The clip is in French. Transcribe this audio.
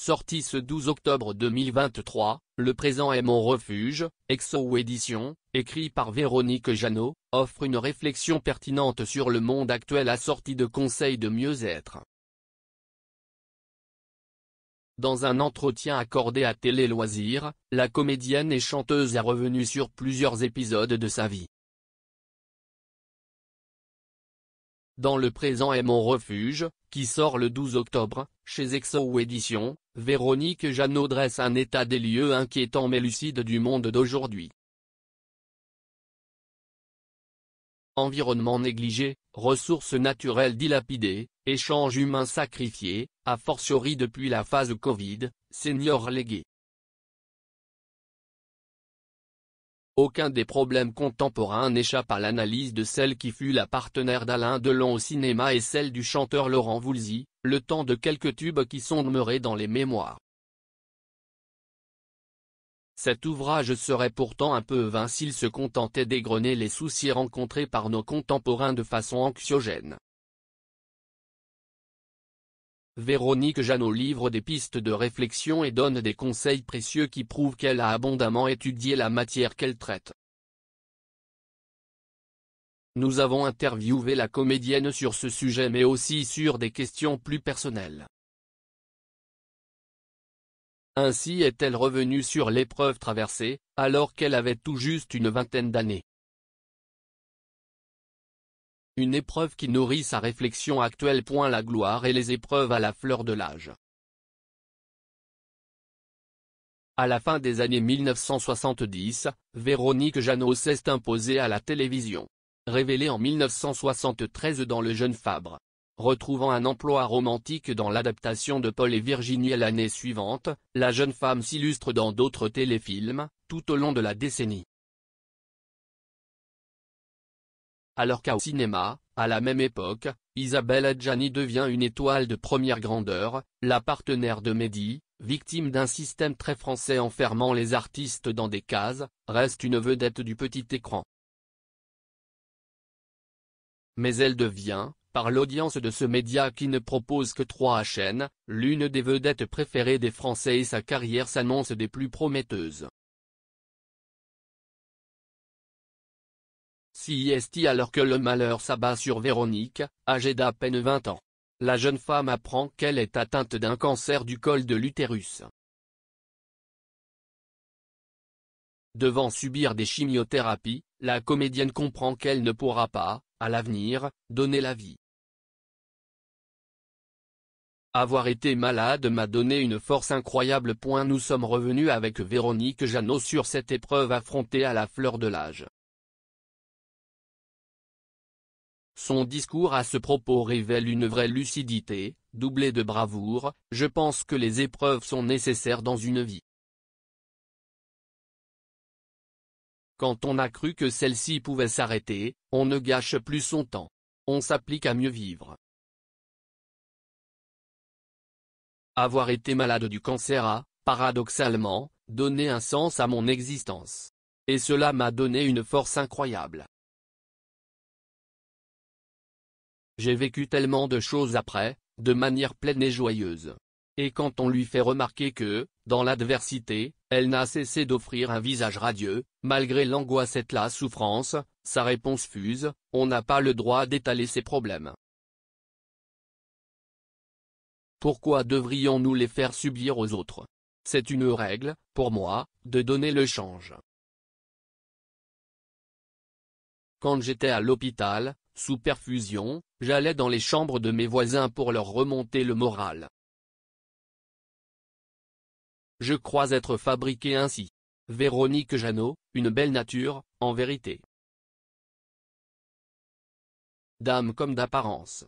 sorti ce 12 octobre 2023, Le présent est mon refuge, Exo Édition, écrit par Véronique Janot, offre une réflexion pertinente sur le monde actuel assortie de conseils de mieux-être. Dans un entretien accordé à Télé Loisirs, la comédienne et chanteuse est revenue sur plusieurs épisodes de sa vie. Dans le présent est mon refuge, qui sort le 12 octobre, chez Exo Édition, Véronique Jeannot dresse un état des lieux inquiétant mais lucide du monde d'aujourd'hui. Environnement négligé, ressources naturelles dilapidées, échanges humains sacrifiés, a fortiori depuis la phase Covid, seigneur légué. Aucun des problèmes contemporains n'échappe à l'analyse de celle qui fut la partenaire d'Alain Delon au cinéma et celle du chanteur Laurent Voulzy, le temps de quelques tubes qui sont demeurés dans les mémoires. Cet ouvrage serait pourtant un peu vain s'il se contentait d'égrener les soucis rencontrés par nos contemporains de façon anxiogène. Véronique Jeanneau livre des pistes de réflexion et donne des conseils précieux qui prouvent qu'elle a abondamment étudié la matière qu'elle traite. Nous avons interviewé la comédienne sur ce sujet mais aussi sur des questions plus personnelles. Ainsi est-elle revenue sur l'épreuve traversée, alors qu'elle avait tout juste une vingtaine d'années. Une épreuve qui nourrit sa réflexion actuelle. Point La gloire et les épreuves à la fleur de l'âge. À la fin des années 1970, Véronique Jeannot s'est imposée à la télévision. Révélée en 1973 dans Le Jeune Fabre. Retrouvant un emploi romantique dans l'adaptation de Paul et Virginie l'année suivante, la jeune femme s'illustre dans d'autres téléfilms, tout au long de la décennie. Alors qu'au cinéma, à la même époque, Isabelle Adjani devient une étoile de première grandeur, la partenaire de Mehdi, victime d'un système très français enfermant les artistes dans des cases, reste une vedette du petit écran mais elle devient, par l'audience de ce média qui ne propose que trois chaînes, l'une des vedettes préférées des Français et sa carrière s'annonce des plus prometteuses. CIST alors que le malheur s'abat sur Véronique, âgée d'à peine 20 ans. La jeune femme apprend qu'elle est atteinte d'un cancer du col de l'utérus. Devant subir des chimiothérapies, la comédienne comprend qu'elle ne pourra pas, à l'avenir, donner la vie. Avoir été malade m'a donné une force incroyable. Nous sommes revenus avec Véronique Jeannot sur cette épreuve affrontée à la fleur de l'âge. Son discours à ce propos révèle une vraie lucidité, doublée de bravoure, je pense que les épreuves sont nécessaires dans une vie. Quand on a cru que celle-ci pouvait s'arrêter, on ne gâche plus son temps. On s'applique à mieux vivre. Avoir été malade du cancer a, paradoxalement, donné un sens à mon existence. Et cela m'a donné une force incroyable. J'ai vécu tellement de choses après, de manière pleine et joyeuse. Et quand on lui fait remarquer que, dans l'adversité, elle n'a cessé d'offrir un visage radieux, malgré l'angoisse et la souffrance, sa réponse fuse, on n'a pas le droit d'étaler ses problèmes. Pourquoi devrions-nous les faire subir aux autres C'est une règle, pour moi, de donner le change. Quand j'étais à l'hôpital, sous perfusion, j'allais dans les chambres de mes voisins pour leur remonter le moral. Je crois être fabriqué ainsi. Véronique Jeannot, une belle nature, en vérité. Dame comme d'apparence.